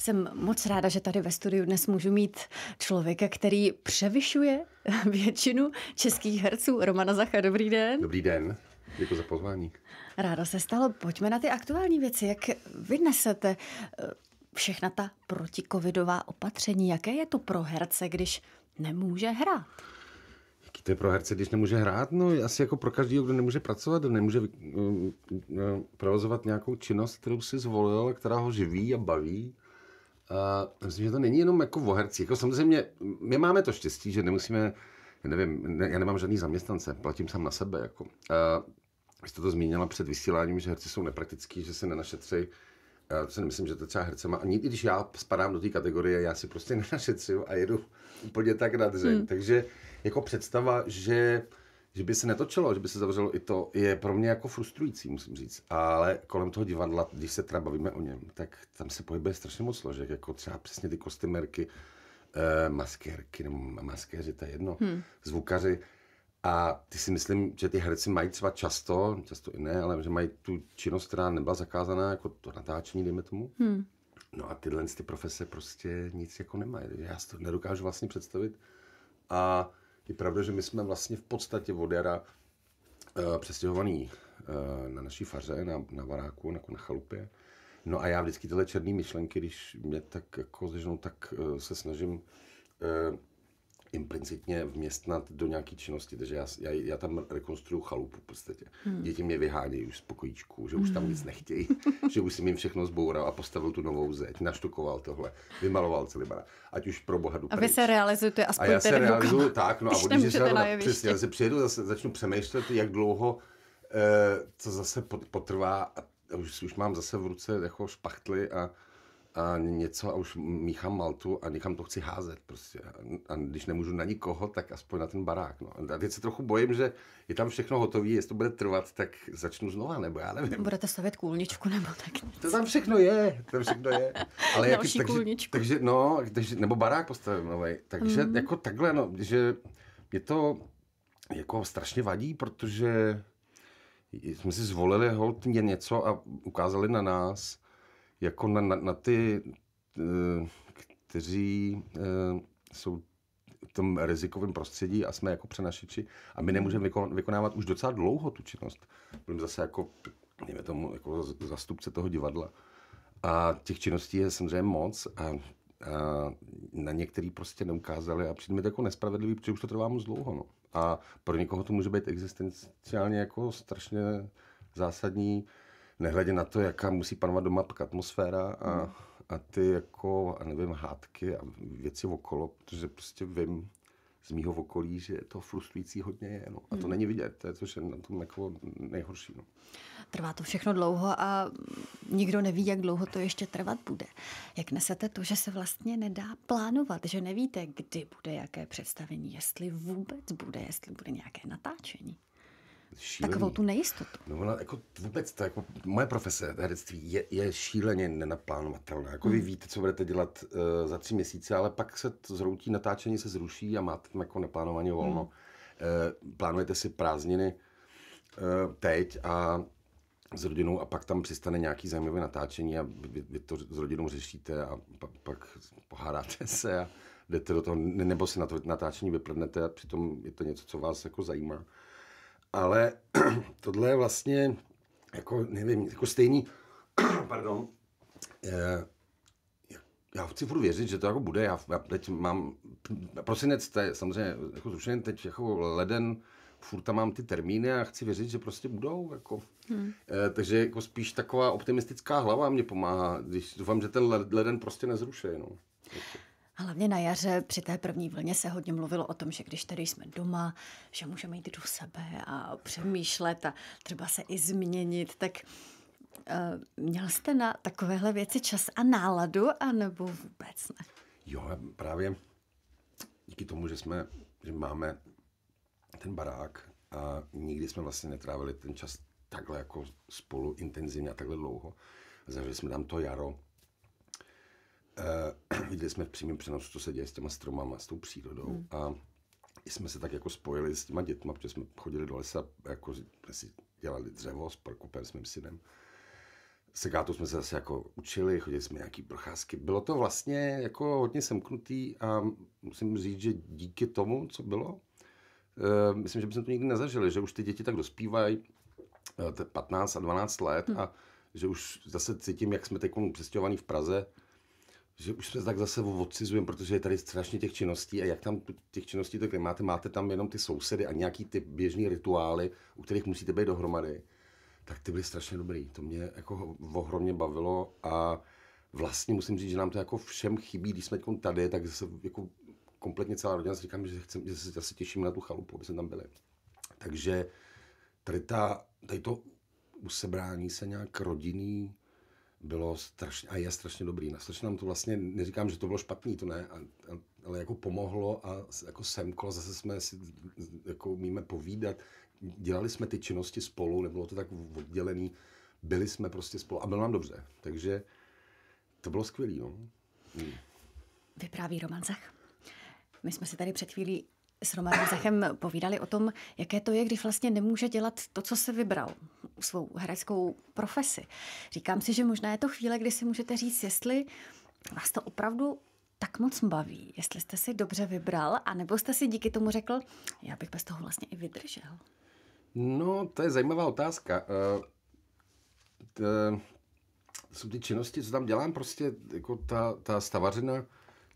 Jsem moc ráda, že tady ve studiu dnes můžu mít člověka, který převyšuje většinu českých herců. Romana Zacha, dobrý den. Dobrý den, děkuji za pozvání. Ráda se stalo. Pojďme na ty aktuální věci. Jak vynesete eh, všechna ta protikovidová opatření? Jaké je to pro herce, když nemůže hrát? Jaký to je pro herce, když nemůže hrát? No asi jako pro každého, kdo nemůže pracovat, kdo nemůže eh, eh, provozovat nějakou činnost, kterou si zvolil, která ho živí a baví Uh, myslím, že to není jenom jako o herci. Jako samozřejmě, my máme to štěstí, že nemusíme, já nevím, ne, já nemám žádný zaměstnance, platím sám na sebe. Jako. Uh, jste to zmínila před vysíláním, že herci jsou nepraktický, že se nenašetří. Já eh, si nemyslím, že to třeba hercema, ani když já spadám do té kategorie, já si prostě nenašetřím a jedu úplně tak na dřeň. Hmm. Takže jako představa, že uh, že by se netočilo, že by se zavřelo i to, je pro mě jako frustrující, musím říct. Ale kolem toho divadla, když se třeba bavíme o něm, tak tam se pohybuje strašně moc složek, jako třeba přesně ty kostymerky, eh, maskérky, nebo maskéři, to je jedno, hmm. zvukaři. A ty si myslím, že ty herci mají třeba často, často i ne, ale že mají tu činnost, která nebyla zakázaná, jako to natáčení, dejme tomu. Hmm. No a tyhle ty profese prostě nic jako nemají. Já si to nedokážu vlastně představit. A je pravda, že my jsme vlastně v podstatě od jara eh, přestěhovaný eh, na naší faře, na, na varáku, na, na chalupě. No a já vždycky tyhle černé myšlenky, když mě tak jako zežnou, tak eh, se snažím implicitně vměstnat do nějaké činnosti. Takže já, já, já tam rekonstruju chalupu v podstatě. Hmm. Děti mě vyhánějí už z pokojíčku, že už hmm. tam nic nechtějí, že už jsem jim všechno zboural a postavil tu novou zeď, naštukoval tohle, vymaloval celý bar. Ať už pro boha jdu A vy se realizujete aspoň A já se jako realizuju rukama, tak, no a budu, že se, přesně, se přijedu, zase začnu přemýšlet, jak dlouho eh, to zase potrvá a už, už mám zase v ruce jako špachtly a a něco a už míchám maltu a někam to chci házet prostě. A, a když nemůžu na nikoho, tak aspoň na ten barák. No. A teď se trochu bojím, že je tam všechno hotové, jestli to bude trvat, tak začnu znova, nebo já nevím. Budete stavět kůlničku nebo tak nic. To tam všechno je, to všechno je. Ale jak, Další takže, kůlničku. Takže, no, takže, nebo barák postavím nový. Takže mm. jako takhle, no, že mě to jako strašně vadí, protože jsme si zvolili hodně něco a ukázali na nás, jako na, na, na ty, eh, kteří eh, jsou v tom rizikovém prostředí a jsme jako přenašiči a my nemůžeme vykonávat už docela dlouho tu činnost. Budeme zase jako, dejme tomu, jako zastupce toho divadla. A těch činností je samozřejmě moc a, a na některý prostě neukázali a přijde mi to jako nespravedlivý, protože už to trvá moc dlouho. No. A pro někoho to může být existenciálně jako strašně zásadní nehledě na to, jaká musí panovat doma atmosféra a, a ty jako, a nevím, hádky a věci okolo, protože prostě vím z mýho okolí, že to frustrující hodně je. No. A to hmm. není vidět, to je, to, je na tom jako nejhorší. No. Trvá to všechno dlouho a nikdo neví, jak dlouho to ještě trvat bude. Jak nesete to, že se vlastně nedá plánovat, že nevíte, kdy bude jaké představení, jestli vůbec bude, jestli bude nějaké natáčení? šílený. Takovou tu nejistotu. No ona jako vůbec, to jako moje profese herectví je, je šíleně nenaplánovatelná. Jako hmm. vy víte, co budete dělat uh, za tři měsíce, ale pak se to zhroutí, natáčení se zruší a máte tam jako neplánovaně volno. Hmm. Uh, plánujete si prázdniny uh, teď a s rodinou a pak tam přistane nějaký zajímavé natáčení a vy, vy to s rodinou řešíte a pa, pak pohádáte se a jdete do toho, nebo si na to natáčení vyplnete a přitom je to něco, co vás jako zajímá ale tohle je vlastně jako, nevím, jako stejný, pardon, je, já chci furt věřit, že to jako bude. Já, já teď mám, prosinec, to je samozřejmě jako zrušený, teď jako leden, furt tam mám ty termíny a chci věřit, že prostě budou. Jako. Hmm. E, takže jako spíš taková optimistická hlava mě pomáhá, když doufám, že ten leden prostě nezruší. No. Jako. Hlavně na jaře při té první vlně se hodně mluvilo o tom, že když tady jsme doma, že můžeme jít do sebe a přemýšlet a třeba se i změnit, tak eh, měl jste na takovéhle věci čas a náladu, anebo vůbec ne? Jo, právě díky tomu, že jsme, že máme ten barák a nikdy jsme vlastně netrávili ten čas takhle jako spolu intenzivně a takhle dlouho. Zažili jsme tam to jaro, Eh, viděli jsme v přímém přenosu, co se děje s těma stromama, s tou přírodou. Hmm. A jsme se tak jako spojili s těma dětma, protože jsme chodili do lesa, jako jsme si dělali dřevo s Prokopem, s mým synem. Sekátu jsme se zase jako učili, chodili jsme nějaký procházky. Bylo to vlastně jako hodně semknutý a musím říct, že díky tomu, co bylo, uh, myslím, že bychom to nikdy nezažili, že už ty děti tak dospívají, uh, eh, 15 a 12 let hmm. a že už zase cítím, jak jsme teď přestěhovaní v Praze, že už jsme tak zase odcizujeme, protože je tady strašně těch činností a jak tam těch činností tak máte, máte tam jenom ty sousedy a nějaký ty běžný rituály, u kterých musíte být dohromady, tak ty byly strašně dobrý. To mě jako ohromně bavilo a vlastně musím říct, že nám to jako všem chybí, když jsme tady, tak zase jako kompletně celá rodina si říkám, že, chcem, že se zase těším na tu chalupu, aby jsme tam byli. Takže tady, ta, tady to usebrání se nějak rodinný bylo strašně, a je strašně dobrý. Strašně nám to vlastně, neříkám, že to bylo špatný, to ne, ale jako pomohlo a jako semklo, zase jsme si, jako umíme povídat. Dělali jsme ty činnosti spolu, nebylo to tak oddělený, byli jsme prostě spolu a bylo nám dobře. Takže to bylo skvělé, no. Hmm. Vypráví Roman Zach. My jsme si tady před chvílí s Romanem Zachem povídali o tom, jaké to je, když vlastně nemůže dělat to, co se vybral, svou hereckou profesi. Říkám si, že možná je to chvíle, kdy si můžete říct, jestli vás to opravdu tak moc baví, jestli jste si dobře vybral, anebo jste si díky tomu řekl, já bych bez toho vlastně i vydržel. No, to je zajímavá otázka. Eh, to eh, jsou ty činnosti, co tam dělám, prostě jako ta, ta stavařina,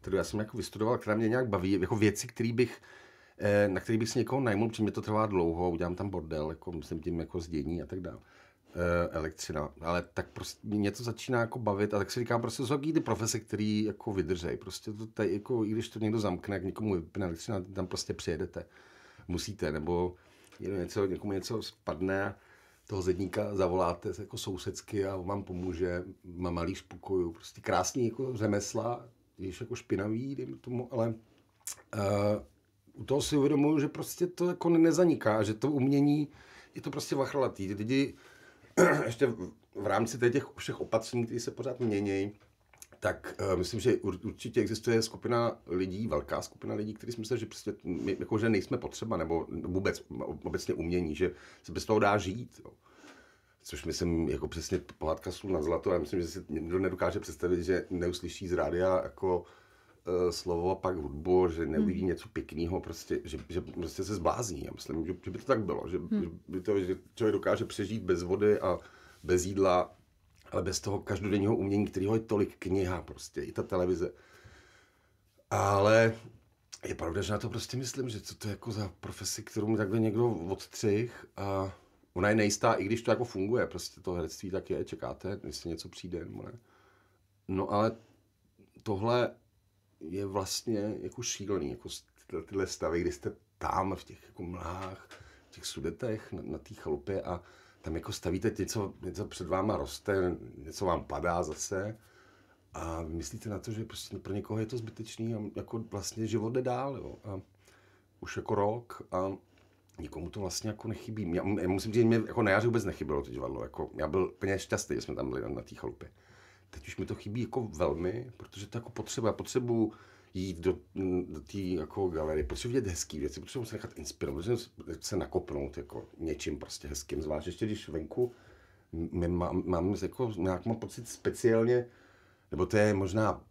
kterou já jsem jako vystudoval, která mě nějak baví, jako věci, které bych Eh, na který bych si někoho najmul, protože mě to trvá dlouho, udělám tam bordel, jako myslím tím jako zdění a tak dále eh, elektřina, ale tak prostě mě to začíná jako bavit a tak si říkám, prostě jsou ty profese, který jako vydržej, prostě to tady, jako, i když to někdo zamkne, jak někomu vypne elektřina, tam prostě přijedete, musíte, nebo něco, někomu něco spadne, toho zedníka zavoláte jako sousedsky a on vám pomůže, má malý spokoju, prostě krásný jako řemesla, když jako špinavý, tomu, ale uh, u toho si uvědomuju, že prostě to jako nezaniká, že to umění je to prostě vachrlatý. Ty lidi ještě v rámci těch všech opatření, které se pořád mění, tak uh, myslím, že určitě existuje skupina lidí, velká skupina lidí, kteří si myslí, že prostě my, jako, že nejsme potřeba, nebo vůbec obecně umění, že se bez toho dá žít. Jo. Což myslím, jako přesně pohádka slu na zlato, já myslím, že si nikdo nedokáže představit, že neuslyší z rádia jako Eh, slovo, a pak hudbu, že neuvidí hmm. něco pěkného, prostě, že, že prostě se zblázní. Já myslím, že, že by to tak bylo, že, hmm. že, by to, že člověk dokáže přežít bez vody a bez jídla, ale bez toho každodenního umění, kterého je tolik kniha prostě, i ta televize. Ale je pravda, že na to prostě myslím, že co to je jako za profesi, kterou mi takhle někdo odtřih a ona je nejistá, i když to jako funguje, prostě to herectví tak je, čekáte, jestli něco přijde nebo ne. No ale tohle je vlastně jako šílený, jako tyhle stavy, kdy jste tam v těch jako mlhách, v těch sudetech, na, na té chalupě a tam jako stavíte něco, něco před váma roste, něco vám padá zase a myslíte na to, že prostě pro někoho je to zbytečný a jako vlastně život jde dál, jo. A už jako rok a nikomu to vlastně jako nechybí. Já, já musím říct, že mě jako na jaře vůbec nechybělo to divadlo. Jako, já byl plně šťastný, že jsme tam byli na, na té chalupě teď už mi to chybí jako velmi, protože to jako potřeba. potřebu jít do, do té jako galerie, potřebuji vidět hezký věci, potřebuji se nechat inspirovat, potřebuji se nakopnout jako něčím prostě hezkým, zvlášť ještě když venku my mám, mám jako, nějak mám pocit speciálně, nebo to je možná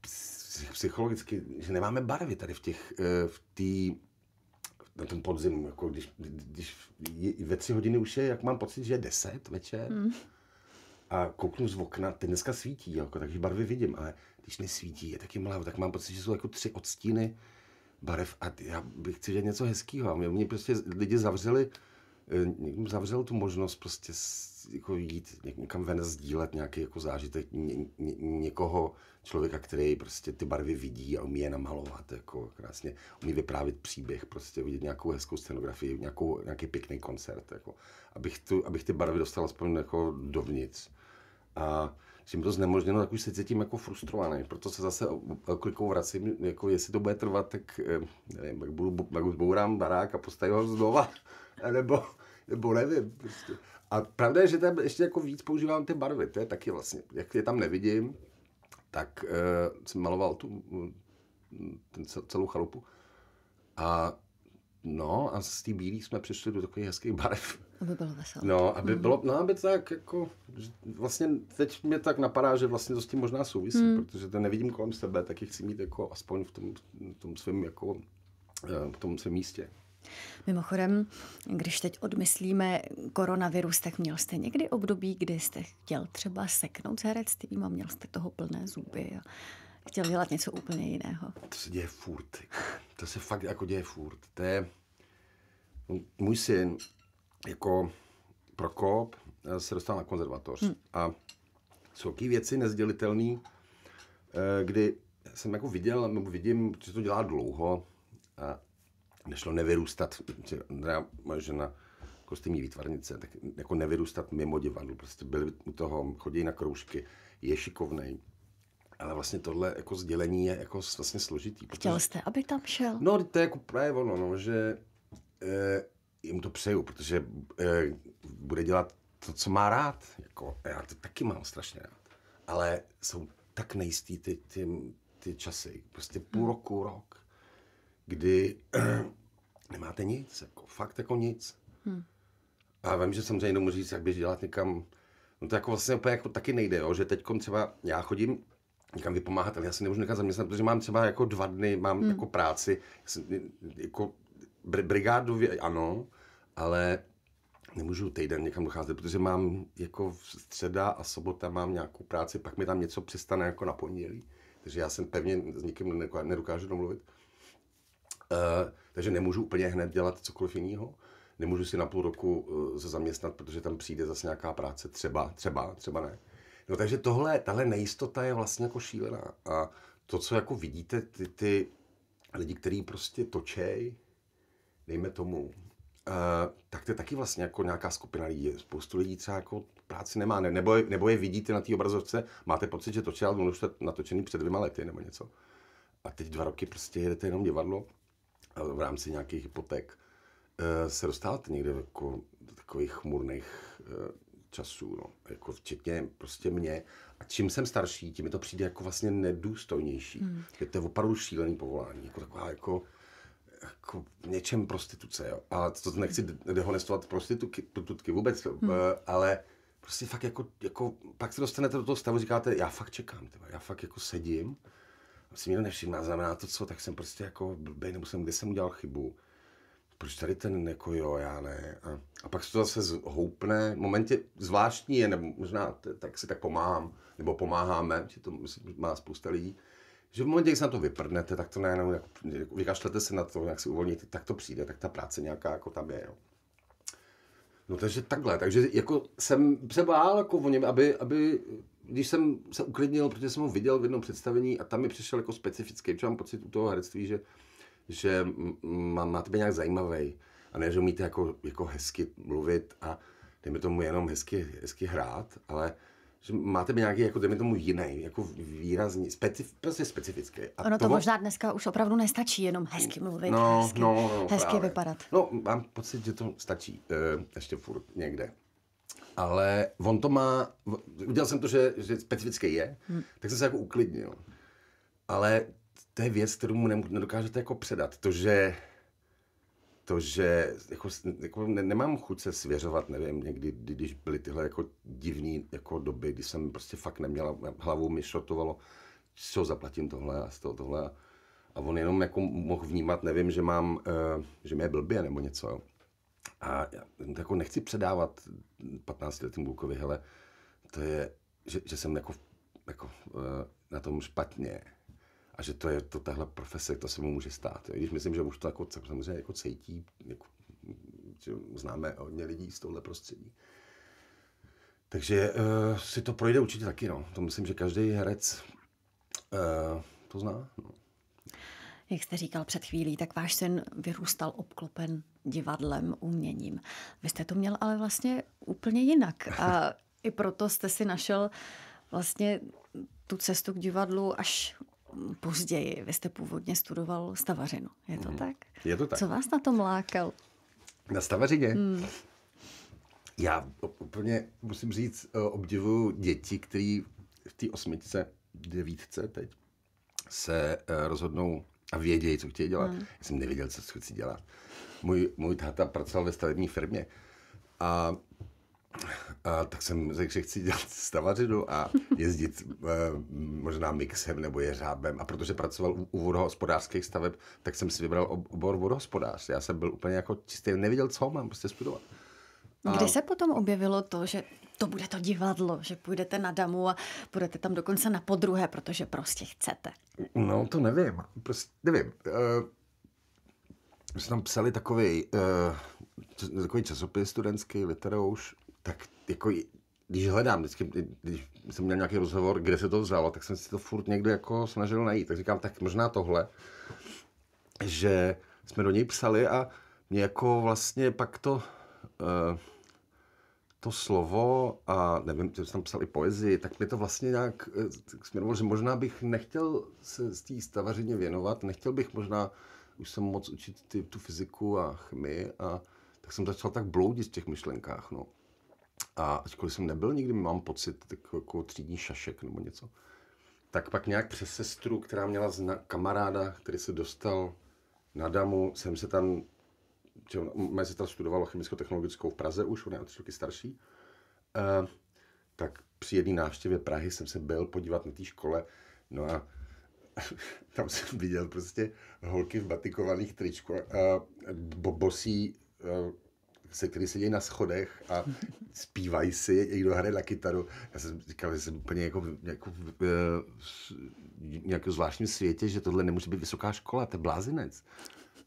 psychologicky, že nemáme barvy tady v těch, eh, v té na tom podzimu, jako když, když je, ve tři hodiny už je, jak mám pocit, že je deset večer, mm a kouknu z okna, ty dneska svítí, jako, takže barvy vidím, ale když nesvítí, je taky mlavo, tak mám pocit, že jsou jako tři odstíny barev a já bych chtěl dělat něco hezkého. A mě, prostě lidi zavřeli, eh, někdo zavřel tu možnost prostě jako jít někam ven sdílet nějaký jako zážitek ně, ně, někoho, člověka, který prostě ty barvy vidí a umí je namalovat jako krásně, umí vyprávět příběh, prostě vidět nějakou hezkou scenografii, nějakou, nějaký pěkný koncert, jako, abych, tu, abych ty barvy dostal aspoň jako dovnitř. A že mi to znemožněno, tak už se cítím jako frustrovaný. Proto se zase klikou vracím, jako jestli to bude trvat, tak eh, nevím, jak budu, jak bourám barák a postavím ho znova, nebo, nebo nevím. Prostě. A pravda je, že tam ještě jako víc používám ty barvy, to je taky vlastně, jak je tam nevidím, tak uh, jsem maloval tu, mm, ten celou chalupu. A No a z té bílé jsme přišli do takových hezkých barev. Aby bylo veselé. No, aby mm. bylo, no, aby tak jako, vlastně teď mě tak napadá, že vlastně to s tím možná souvisí, mm. protože to nevidím kolem sebe, tak chci mít jako aspoň v tom, v tom svém jako, eh, v tom svém místě. Mimochodem, když teď odmyslíme koronavirus, tak měl jste někdy období, kdy jste chtěl třeba seknout s herectvím a měl jste toho plné zuby a chtěl dělat něco úplně jiného. To se děje furt. To se fakt jako děje furt. To je můj syn jako Prokop se dostal na konzervatoř hmm. a jsou taky věci nezdělitelné, eh, kdy jsem jako viděl, nebo vidím, že to dělá dlouho a nešlo nevyrůstat. Andrea, moje žena, kostýmní jako výtvarnice, tak jako nevyrůstat mimo divadlo. Prostě byli u toho, chodí na kroužky, je šikovnej, ale vlastně tohle jako sdělení je jako vlastně složitý. Protože... Chtěl jste, aby tam šel? No, to je jako právě ono, no, že eh, jim to přeju, protože eh, bude dělat to, co má rád. Jako, já to taky mám strašně rád. Ale jsou tak nejistý ty, ty, ty časy. Prostě půl hmm. roku, rok, kdy eh, nemáte nic. Jako, fakt jako nic. Hmm. A vím, že samozřejmě nemůžu říct, jak běž dělat někam. No to jako vlastně úplně jako taky nejde, jo? že teď třeba já chodím někam vypomáhat, ale já se nemůžu nechat zaměstnat, protože mám třeba jako dva dny, mám hmm. jako práci, jsem, jako br- brigádu, ano, ale nemůžu týden někam docházet, protože mám jako středa a sobota mám nějakou práci, pak mi tam něco přistane jako na pondělí, takže já jsem pevně s nikým nedokážu domluvit. Uh, takže nemůžu úplně hned dělat cokoliv jiného. Nemůžu si na půl roku uh, se zaměstnat, protože tam přijde zase nějaká práce, třeba, třeba, třeba ne. No takže tohle, tahle nejistota je vlastně jako šílená. A to, co jako vidíte, ty, ty lidi, kteří prostě točej, dejme tomu, Uh, tak to je taky vlastně jako nějaká skupina lidí. Spoustu lidí třeba jako práci nemá, ne, nebo, je, nebo je vidíte na té obrazovce, máte pocit, že točil ale už natočený před dvěma lety nebo něco. A teď dva roky prostě jedete jenom divadlo a v rámci nějakých hypoték uh, se dostáváte někde jako do takových chmurných uh, času, no, jako včetně prostě mě. A čím jsem starší, tím mi to přijde jako vlastně nedůstojnější. Hmm. Je to opravdu šílený povolání, jako taková jako jako něčem prostituce, jo. A to nechci dehonestovat prostitutky vůbec, hmm. ale prostě fakt jako, jako, pak se dostanete do toho stavu, říkáte, já fakt čekám, tyba, já fakt jako sedím, a si mě nevšimná, znamená to co, tak jsem prostě jako blbej, nebo jsem, kde jsem udělal chybu, proč tady ten jako jo, já ne. A pak se to zase zhoupne. V momentě zvláštní je, nebo možná tak si tak pomáhám, nebo pomáháme, že to má spousta lidí, že v momentě, kdy se na to vyprdnete, tak to najednou, jako, vykašlete se na to, jak si uvolníte, tak to přijde, tak ta práce nějaká jako tam je. Jo. No. no takže takhle, takže jako jsem se bál jako o něm, aby, aby když jsem se uklidnil, protože jsem ho viděl v jednom představení a tam mi přišel jako specifický, protože mám pocit u toho herectví, že, že má, má tebe nějak zajímavý a ne, že umíte jako, jako hezky mluvit a dejme tomu jenom hezky, hezky hrát, ale že máte by nějaký, jako dejme tomu jiný, jako výrazný, specif, prostě specifický. A ono to toho... možná dneska už opravdu nestačí, jenom hezky mluvit, no, hezky, no, no, hezky vypadat. No, mám pocit, že to stačí, e, ještě furt někde. Ale on to má, udělal jsem to, že, že specifický je, hmm. tak jsem se jako uklidnil. Ale to je věc, kterou mu nedokážete jako předat, to, že to, že jako, jako ne, nemám chuť se svěřovat, nevím, někdy, když byly tyhle jako divné jako doby, kdy jsem prostě fakt neměla, hlavu mi šotovalo, co zaplatím tohle a z toho tohle. A on jenom jako mohl vnímat, nevím, že mám, uh, že mě je blbě nebo něco. Jo. A já jako nechci předávat 15-letým klukovi, hele, to je, že, že jsem jako, jako uh, na tom špatně, a že to je to tahle profese, to se mu může stát. I když myslím, že už to jako, samozřejmě jako cítí, jako, že známe hodně lidí z tohle prostředí. Takže uh, si to projde určitě taky, no. To myslím, že každý herec uh, to zná. No. Jak jste říkal před chvílí, tak váš syn vyrůstal obklopen divadlem, uměním. Vy jste to měl ale vlastně úplně jinak. A i proto jste si našel vlastně tu cestu k divadlu až později. Vy jste původně studoval stavařinu, je to mm. tak? Je to tak. Co vás na tom lákal? Na stavařině? Mm. Já úplně musím říct, eh, obdivuju děti, které v té osmičce, devítce teď se eh, rozhodnou a vědějí, co chtějí dělat. Mm. Já jsem nevěděl, co chci dělat. Můj, můj táta pracoval ve stavební firmě a a tak jsem řekl, že chci dělat stavařinu a jezdit eh, možná mixem nebo jeřábem. A protože pracoval u, vodohospodářských staveb, tak jsem si vybral obor vodohospodář. Já jsem byl úplně jako čistě, nevěděl, co mám prostě studovat. A... Kdy se potom objevilo to, že to bude to divadlo, že půjdete na damu a budete tam dokonce na podruhé, protože prostě chcete? No, to nevím. Prostě nevím. Uh, jsme tam psali takový, uh, eh, takový časopis studentský, Literouš, tak jako když hledám, vždycky, když jsem měl nějaký rozhovor, kde se to vzalo, tak jsem si to furt někde jako snažil najít. Tak říkám, tak možná tohle, že jsme do něj psali a mě jako vlastně pak to, eh, to slovo a nevím, že jsem tam psal i poezii, tak mi to vlastně nějak eh, směrovalo, že možná bych nechtěl se z té stavařině věnovat, nechtěl bych možná už jsem moc učit ty, tu fyziku a chemii a tak jsem začal tak bloudit v těch myšlenkách. No. A ačkoliv jsem nebyl nikdy, mám pocit takový jako třídní šašek nebo něco. Tak pak nějak přes sestru, která měla zna- kamaráda, který se dostal na damu, jsem se tam, že moje sestra studovala chemicko-technologickou v Praze už, ona je o tři roky starší, uh, tak při jedné návštěvě Prahy jsem se byl podívat na té škole, no a tam jsem viděl prostě holky v batikovaných tričku, uh, eh, bosí uh, se který sedí na schodech a zpívají si, někdo hraje na kytaru. Já jsem říkal, že jsem úplně jako, jako v, nějakém zvláštním světě, že tohle nemůže být vysoká škola, to je blázinec.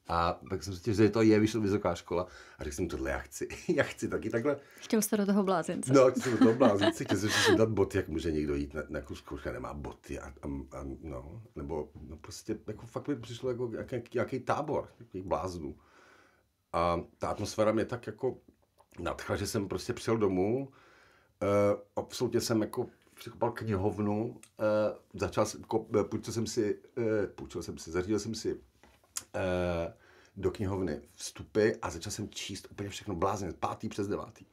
A pak jsem si říkal, že to je vyšlo vysoká škola. A řekl jsem, tohle já chci, já chci taky takhle. Chtěl jste do toho blázince. No, chci do toho blázince, chtěl jsem si dát boty, jak může někdo jít na, na kus kouřka, nemá boty. A, a, a, no, nebo no prostě, jako fakt mi přišlo jako nějaký, nějaký tábor, jaký bláznů. A ta atmosféra mě tak jako nadchla, že jsem prostě přijel domů, e, absolutně jsem jako překopal knihovnu, e, začal jsem, eh, půjčil jsem si, e, půjčil jsem si, zařídil jsem si e, do knihovny vstupy a začal jsem číst úplně všechno blázně, pátý přes devátý.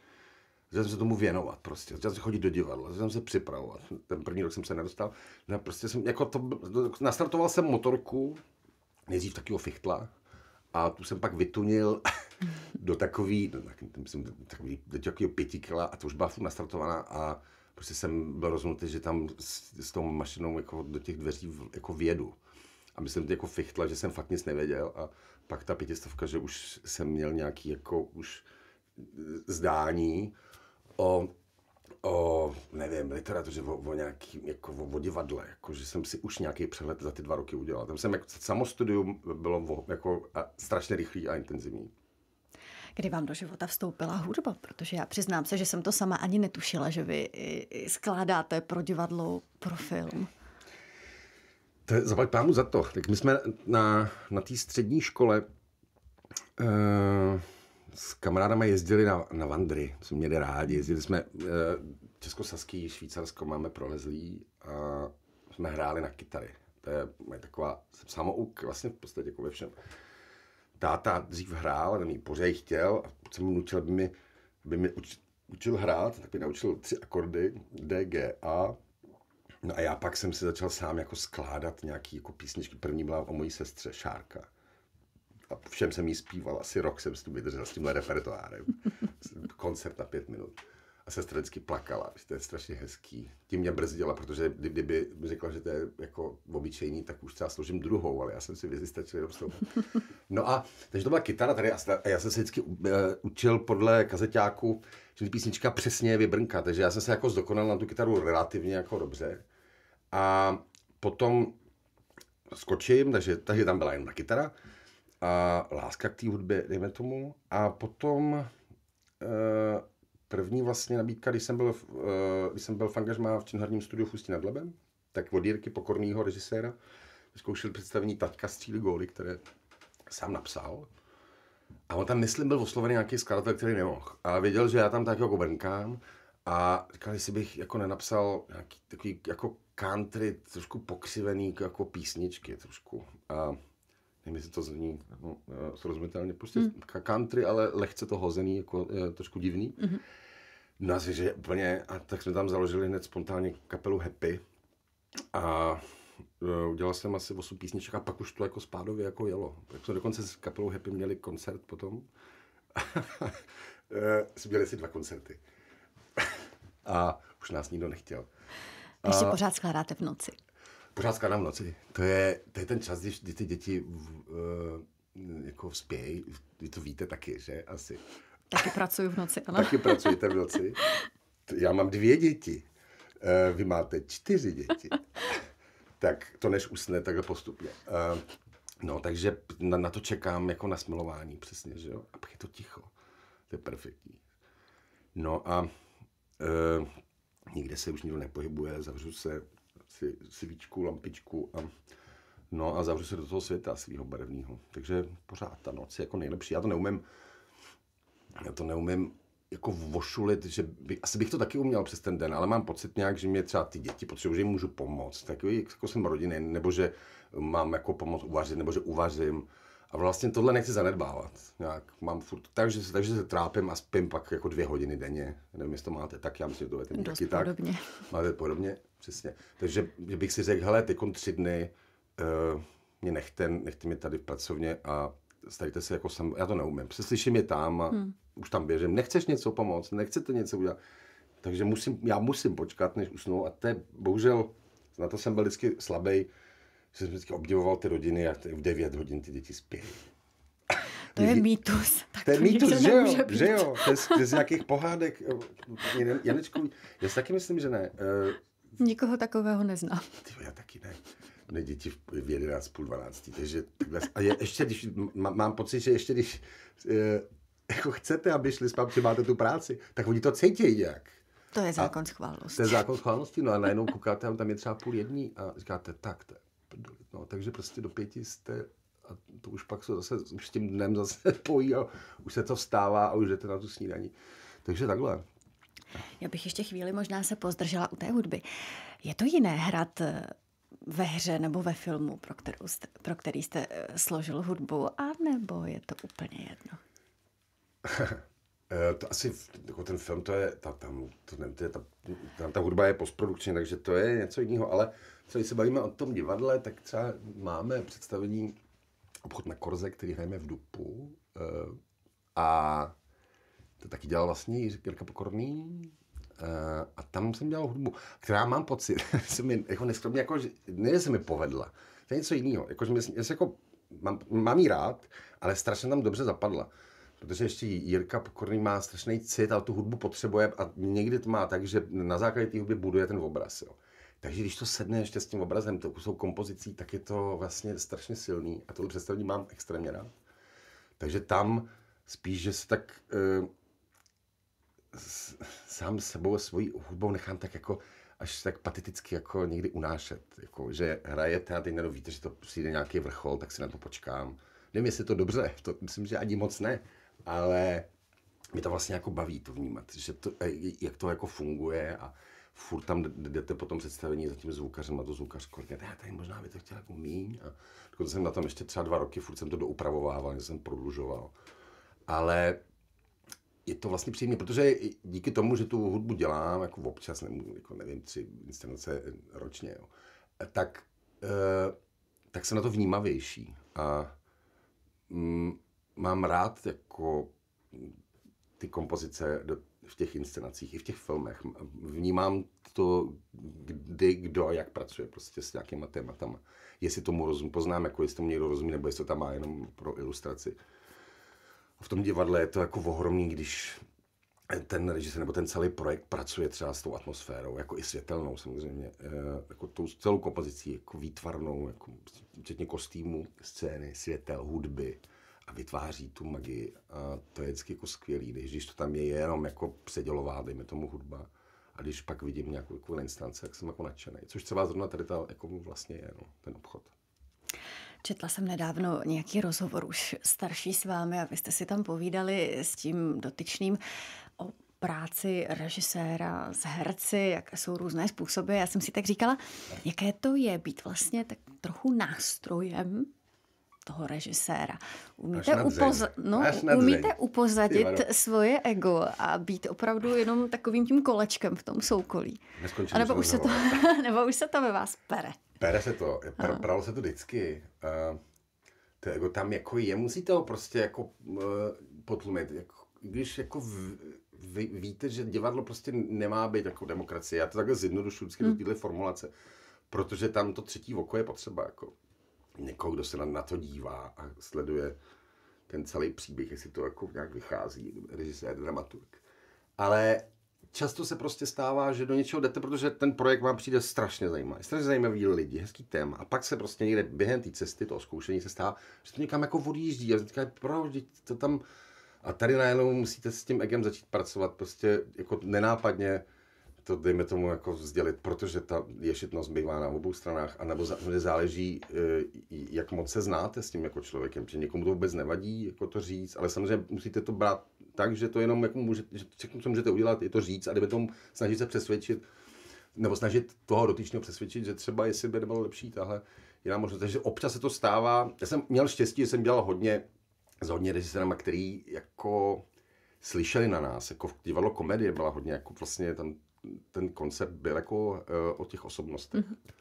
Začal jsem se tomu věnovat prostě, začal jsem chodit do divadla, začal jsem se připravovat, ten první rok jsem se nedostal, no prostě jsem, jako to, nastartoval jsem motorku, nejdřív takového fichtla, a tu jsem pak vytunil do takový, no, tak, myslím, takový, do takového pěti kila a to už byla furt nastartovaná a prostě jsem byl rozhodnutý, že tam s, s tou mašinou jako do těch dveří v, jako vědu. A myslím, jako fichtla, že jsem fakt nic nevěděl a pak ta pětistovka, že už jsem měl nějaký jako už eh, zdání o o, nevím, literatuře, o, o nějaký, jako o, o divadle, jako, že jsem si už nějaký přehled za ty dva roky udělal. Tam jsem, jako, samostudium bylo jako, a strašně rychlý a intenzivní. Kdy vám do života vstoupila hudba? Protože já přiznám se, že jsem to sama ani netušila, že vy skládáte pro divadlo, pro film. To je, zapad pámu za to. Tak my jsme na, na té střední škole uh, s kamarádama jezdili na, na vandry, jsme měli rádi, jezdili jsme uh, Českosaský, Švýcarsko máme prolezlý a jsme hráli na kytary. To je moje taková, samouk vlastně v podstatě jako ve všem. Táta dřív hrál, nebo mi pořád chtěl a jsem mu nutil, aby mi, aby mi uč, učil hrát, tak mi naučil tři akordy, D, G, A. No a já pak jsem si začal sám jako skládat nějaký jako písničky. První byla o mojí sestře Šárka a všem jsem jí zpíval, asi rok jsem s tím vydržel s tímhle repertoárem. Koncert na pět minut. A sestra vždycky plakala, že to je strašně hezký. Tím mě brzdila, protože kdyby řekla, že to je jako obyčejný, tak už třeba složím druhou, ale já jsem si vystačil jenom slovo. No a takže to byla kytara tady a já jsem se vždycky uh, učil podle kazeťáku, že písnička přesně je vybrnka, takže já jsem se jako zdokonal na tu kytaru relativně jako dobře. A potom skočím, takže, takže tam byla jen na kytara a láska k té hudbě, dejme tomu. A potom e, první vlastně nabídka, když jsem byl, e, když jsem byl v angažmá v Činoherním studiu Fusti nad Lebem, tak od Jirky Pokornýho, režiséra, zkoušel představení Taťka střílí góly, které sám napsal. A on tam, myslím, byl oslovený nějaký skladatel, který nemohl. A věděl, že já tam tak jako brnkám. A říkal, jestli bych jako nenapsal nějaký takový jako country, trošku pokřivený jako písničky trošku. A nevím, jestli to zní no, eh, srozumitelně, prostě mm. country, ale lehce to hozený, jako eh, trošku divný. Mm-hmm. No a že úplně, a tak jsme tam založili hned spontánně kapelu Happy a eh, udělal jsem asi 8 písniček a pak už to jako spádově jako jelo. Tak jsme dokonce s kapelou Happy měli koncert potom. Měli si dva koncerty. a už nás nikdo nechtěl. Ještě si pořád skládáte v noci pořád skládám v noci. To je, to je ten čas, když, kdy ty děti uh, jako spějí. Vy to víte taky, že? Asi. Taky pracuju v noci, ano. Taky pracujete v noci. Já mám dvě děti. Uh, vy máte čtyři děti. tak to než usne takhle postupně. Uh, no, takže na, na to čekám jako na smilování, přesně, že jo? A je to ticho. To je perfektní. No a Uh, nikde se už nikdo nepohybuje, zavřu se, si svíčku, lampičku a No a zavřu se do toho světa svého barevného. Takže pořád ta noc je jako nejlepší. Já to neumím, já to neumím jako vošulit, že by, asi bych to taky uměl přes ten den, ale mám pocit nějak, že mě třeba ty děti potřebují, že jim můžu pomoct, Tak jako jsem rodiny, nebo že mám jako pomoc uvařit, nebo že uvařím. A vlastně tohle nechci zanedbávat. Nějak mám furt, takže, takže se trápím a spím pak jako dvě hodiny denně. Nevím, jestli to máte tak, já myslím, že to máte taky podobně. tak. Máte podobně přesně. Takže že bych si řekl, hele, ty tři dny, uh, mě nechte, nechte mě tady v pracovně a starejte se jako sam, já to neumím. Přeslyším je tam a hmm. už tam běžím. Nechceš něco pomoct, nechcete něco udělat. Takže musím, já musím počkat, než usnu a to je bohužel, na to jsem byl vždycky slabý, že jsem vždycky obdivoval ty rodiny a v 9 hodin ty děti spí. To je mýtus. Tak to je mýtus, že jo, že jo, to je z, z nějakých pohádek eh, Janečkový. Já si taky myslím, že ne. Eh, Nikoho takového neznám. Ty, já taky ne. Ne děti v 11, půl 12. Takže, a je, ještě když, mám pocit, že ještě když e, jako chcete, aby šli s papři, máte tu práci, tak oni to cítí nějak. To je zákon a, schválnosti. To je zákon schválnosti, no a najednou koukáte, tam je třeba půl jední a říkáte, tak, to no, takže prostě do pěti jste a to už pak se zase, už s tím dnem zase pojí a už se to vstává a už jdete na tu snídaní. Takže takhle. Já bych ještě chvíli možná se pozdržela u té hudby. Je to jiné hrát eh, ve hře nebo ve filmu, pro, kterou jste, pro který jste eh, složil hudbu, a nebo je to úplně jedno? Eh, to asi, jako ten film, to je, ta, tam, to ne, to je ta, ta hudba je postprodukční, takže to je něco jiného, ale co když se bavíme o tom divadle, tak třeba máme představení Obchod na Korze, který hrajeme v Dupu a to taky dělal vlastně Jirka Pokorný. Eh, a tam jsem dělal hudbu, která mám pocit, se mi jako neskromně, jako, že, ne, že se mi povedla. To je něco jiného. Jako, mě, mě, jako, mám, mám ji rád, ale strašně tam dobře zapadla. Protože ještě Jirka Pokorný má strašný cit a tu hudbu potřebuje a někdy to má tak, že na základě té hudby buduje ten obraz. Jo. Takže když to sedne ještě s tím obrazem, to jsou kompozicí, tak je to vlastně strašně silný a to představení mám extrémně rád. Takže tam spíš, že se tak Uh, sám sebou a svojí hudbou nechám tak jako až tak pateticky jako někdy unášet. Jako, že hrajete a teď najednou víte, že to přijde nějaký vrchol, tak si na to počkám. Nevím, jestli je to dobře, to myslím, že ani moc ne, ale mě to vlastně jako baví to vnímat, že to, e, jak to jako funguje a furt tam jdete po tom představení za tím zvukařem a to zvukař říká, já tady možná by to chtěl jako míň. A dokonce jsem na tom ještě třeba dva roky, furt jsem to doupravovával, jsem prodlužoval. Ale je to vlastně příjemné, protože díky tomu, že tu hudbu dělám, jako občas, nemůžu, jako nevím, tři inscenace eh, ročně, jo, eh, tak, e, tak jsem na to vnímavější. A mm, mám rád jako ty kompozice do, v těch inscenacích i v těch filmech. Vnímám to, kdy, kdo jak pracuje prostě s nějakýma tématama. Jestli tomu rozum, poznám, jako jestli tomu někdo rozumí, nebo jestli to tam má jenom pro ilustraci v tom divadle je to jako ohromný, když ten režisér nebo ten celý projekt pracuje třeba s tou atmosférou, jako i světelnou samozřejmě, eh, jako tou celou kompozicí, jako výtvarnou, jako včetně kostýmu, scény, světel, hudby a vytváří tu magii. A to je vždycky jako skvělý, když, když to tam je jenom jako předělová, dejme tomu hudba. A když pak vidím nějakou, nějakou instanci, tak jsem jako nadšený. Což třeba zrovna tady ta, jako vlastně je, no, ten obchod. Četla jsem nedávno nějaký rozhovor už starší s vámi a vy jste si tam povídali s tím dotyčným o práci režiséra s herci, jaké jsou různé způsoby. Já jsem si tak říkala, jaké to je být vlastně tak trochu nástrojem toho režiséra. Umíte, upoz... no, umíte upozadit Ty, svoje ego a být opravdu jenom takovým tím kolečkem v tom soukolí. A nebo už, se to, nebo už se to ve vás pere. Pere se to, pr- pralo se to vždycky. Uh, to jako tam jako je, musíte ho prostě jako uh, potlumit. Jako, když jako v, vy, víte, že divadlo prostě nemá být jako demokracie. Já to takhle zjednodušuji vždycky hmm. do téhle formulace, protože tam to třetí oko je potřeba. Jako někoho, kdo se na, na to dívá a sleduje ten celý příběh, jestli to jako nějak vychází, režisér, dramaturg. Ale často se prostě stává, že do něčeho jdete, protože ten projekt vám přijde strašně zajímavý, strašně zajímavý lidi, hezký téma. A pak se prostě někde během té cesty, toho zkoušení se stává, že to někam jako odjíždí a říká, proč, to tam... A tady najednou musíte s tím egem začít pracovat prostě jako nenápadně, to, dejme tomu, jako vzdělit, protože ta ješitnost bývá na obou stranách, anebo za, záleží, eh, jak moc se znáte s tím jako člověkem, že někomu to vůbec nevadí jako to říct, ale samozřejmě musíte to brát tak, že to jenom jako může, že všechno, co můžete udělat, je to říct a kdyby tomu snažit se přesvědčit, nebo snažit toho dotyčného přesvědčit, že třeba jestli by nebylo lepší tahle jiná možnost. Takže občas se to stává. Já jsem měl štěstí, že jsem dělal hodně s hodně režisérama, který jako slyšeli na nás. Jako divadlo komedie byla hodně jako vlastně tam ten koncept byl jako uh, o těch osobnostech. Mm-hmm.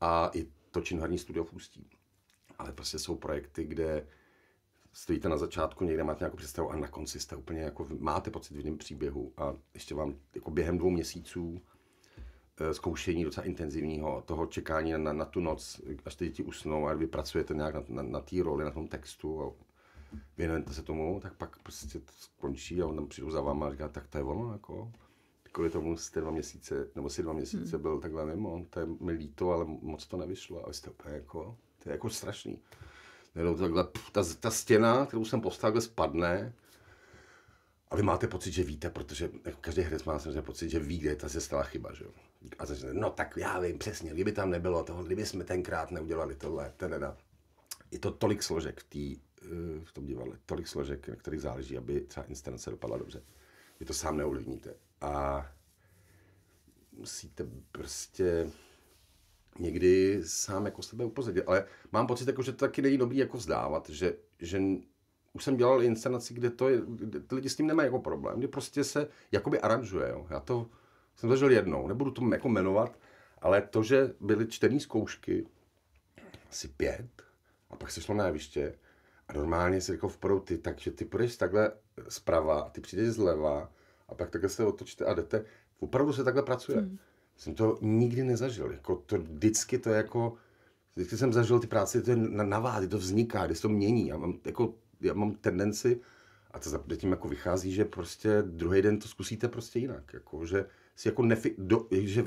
A i to činoherní studio v Ústí. Ale prostě jsou projekty, kde stojíte na začátku, někde máte nějakou představu a na konci jste úplně jako, máte pocit v jiném příběhu a ještě vám jako během dvou měsíců eh, zkoušení docela intenzivního, toho čekání na, na, na tu noc, až ty děti usnou a vy pracujete nějak na, na, na té roli, na tom textu a věnujete se tomu, tak pak prostě to skončí a on tam přijdu za váma a říká, tak to je ono, jako kvůli tomu jste dva měsíce, nebo si dva měsíce hmm. byl takhle mimo, to je mi líto, ale moc to nevyšlo. A jste úplně jako, to je jako strašný. Jenom takhle, pff, ta, ta stěna, kterou jsem postavil, spadne. A vy máte pocit, že víte, protože jako každý herec má samozřejmě pocit, že ví, kde ta se stala chyba, že jo. A začne, no tak já vím přesně, kdyby tam nebylo toho, kdyby jsme tenkrát neudělali tohle, teda. Je to tolik složek v, tý, eh, v tom divadle, tolik složek, na kterých záleží, aby třeba instance dopadla dobře. Vy to sám neovlivníte a musíte prostě někdy sám jako sebe upozadit. Ale mám pocit, jako, že to taky není dobrý jako vzdávat, že, že už jsem dělal inscenaci, kde to je, kde ty lidi s tím nemají jako problém, kde prostě se jakoby aranžuje. Jo. Já to jsem zažil jednou, nebudu to jako jmenovat, ale to, že byly čtené zkoušky, asi pět, a pak se šlo na jeviště a normálně se jako v ty, takže ty půjdeš takhle zprava, ty přijdeš zleva a pak takhle se otočíte a jdete. Opravdu se takhle pracuje. Hmm. Jsem to nikdy nezažil. Jako to, vždycky to jako, vždycky jsem zažil ty práce, to je na, na to vzniká, kdy se to mění. Já mám, jako, já mám tendenci, a to zatím jako vychází, že prostě druhý den to zkusíte prostě jinak. Jako, že si jako nefi, do, že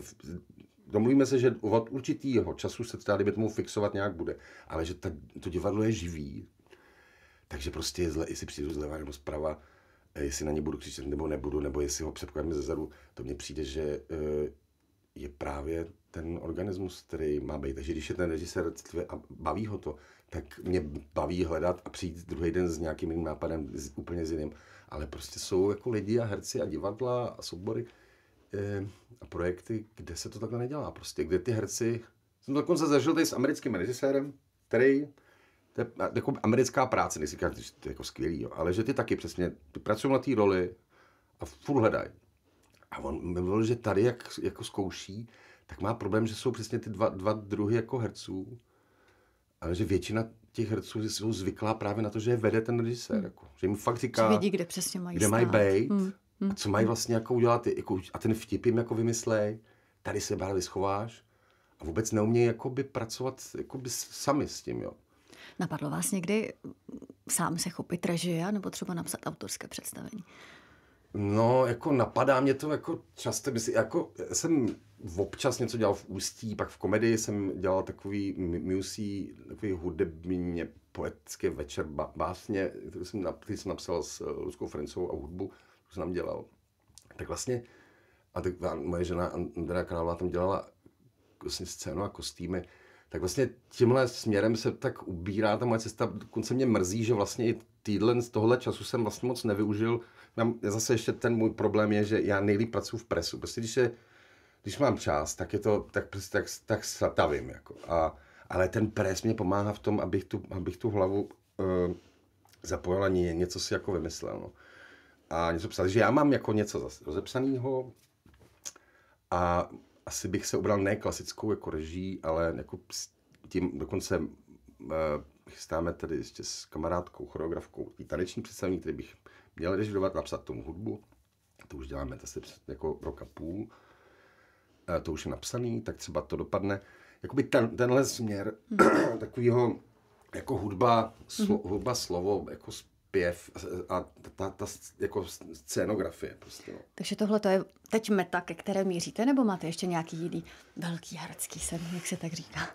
domluvíme se, že od určitýho času se třeba, kdyby tomu, fixovat nějak bude. Ale že ta, to divadlo je živý, takže prostě, je zle, jestli přijdu zleva nebo zprava, jestli na ně budu křičet nebo nebudu, nebo jestli ho předkladám ze zadu, to mně přijde, že e, je právě ten organismus, který má být. Takže když je ten režisér citlivý a baví ho to, tak mě baví hledat a přijít druhý den s nějakým jiným nápadem, z, úplně s jiným. Ale prostě jsou jako lidi a herci a divadla a soubory e, a projekty, kde se to takhle nedělá. Prostě kde ty herci... Jsem to dokonce zažil tady s americkým režisérem, který to je jako americká práce, nejsi říkám, že to je jako skvělý, jo, ale že ty taky přesně, ty pracují na té roli a furt hledají. A on mi mluvil, že tady, jak jako zkouší, tak má problém, že jsou přesně ty dva, dva druhy jako herců, ale že většina těch herců jsou zvyklá právě na to, že je vede ten režisér. Hmm. Jako, že jim fakt říká, že vidí, kde přesně mají kde mají být, hmm. hmm. A co mají vlastně jako udělat, jako, a ten vtip jim jako vymyslej, tady se bárvy schováš a vůbec neumějí by pracovat by sami s tím, jo. Napadlo vás někdy mm, sám se chopit režie nebo třeba napsat autorské představení? No, jako napadá mě to jako často, by si, jako jsem občas něco dělal v Ústí, pak v komedii jsem dělal takový musí, takový hudebně poetické večer básně, který jsem, který jsem napsal s Luskou eh, Frencovou a hudbu, kterou jsem tam dělal. Tak vlastně, a tak moje žena Andrea Králová tam dělala vlastně scénu a kostýmy, tak vlastně tímhle směrem se tak ubírá ta moje cesta. Dokonce mě mrzí, že vlastně i týdlen z tohohle času jsem vlastně moc nevyužil. Mám, zase ještě ten můj problém je, že já nejlíp pracuji v presu. Prostě když, je, když mám čas, tak je to, tak, prostě, tak, tak satavím. Jako. A, ale ten pres mě pomáhá v tom, abych tu, abych tu hlavu uh, zapojil a něco si jako vymyslel. No. A něco psal, že já mám jako něco rozepsaného a asi bych se ubral ne klasickou jako režii, ale jako tím dokonce uh, chystáme tady ještě s kamarádkou, choreografkou, i taneční představení, který bych měl režidovat, napsat tomu hudbu. To už děláme asi jako rok a půl. Uh, to už je napsaný, tak třeba to dopadne. Jakoby ten, tenhle směr mm. takového jako hudba, slo, mm. hudba, slovo, jako zpěv a ta, ta, ta jako scénografie. Prostě, no. Takže tohle to je teď meta, ke které míříte, nebo máte ještě nějaký jiný velký herecký sen, jak se tak říká?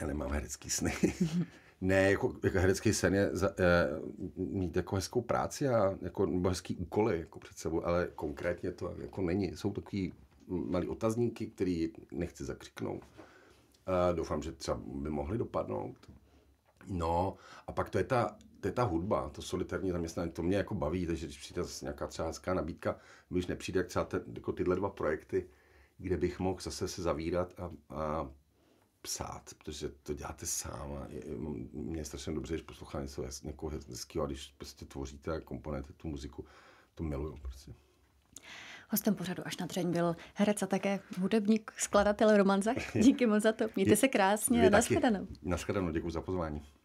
Já nemám herecký sny. ne, jako, jako herecký sen je, za, je eh, mít jako hezkou práci a jako, nebo hezký úkoly jako před sebou, ale konkrétně to jako není. Jsou takový malý otazníky, který nechci zakřiknout. Uh, doufám, že třeba by mohli dopadnout. No, a pak to je ta to je ta hudba, to solitární zaměstnání, to mě jako baví, takže když přijde zase nějaká třeba hezká nabídka, když nepřijde jak třeba te, jako tyhle dva projekty, kde bych mohl zase se zavírat a, a psát, protože to děláte sám a je, mě je strašně dobře, když poslouchám něco někoho hezkého a když prostě tvoříte a komponujete tu muziku, to miluju prostě. Hostem pořadu až na dřeň byl herec a také hudebník, skladatel Roman Zach. Díky moc za to. Mějte se krásně a Na Nashledanou, děkuji za pozvání.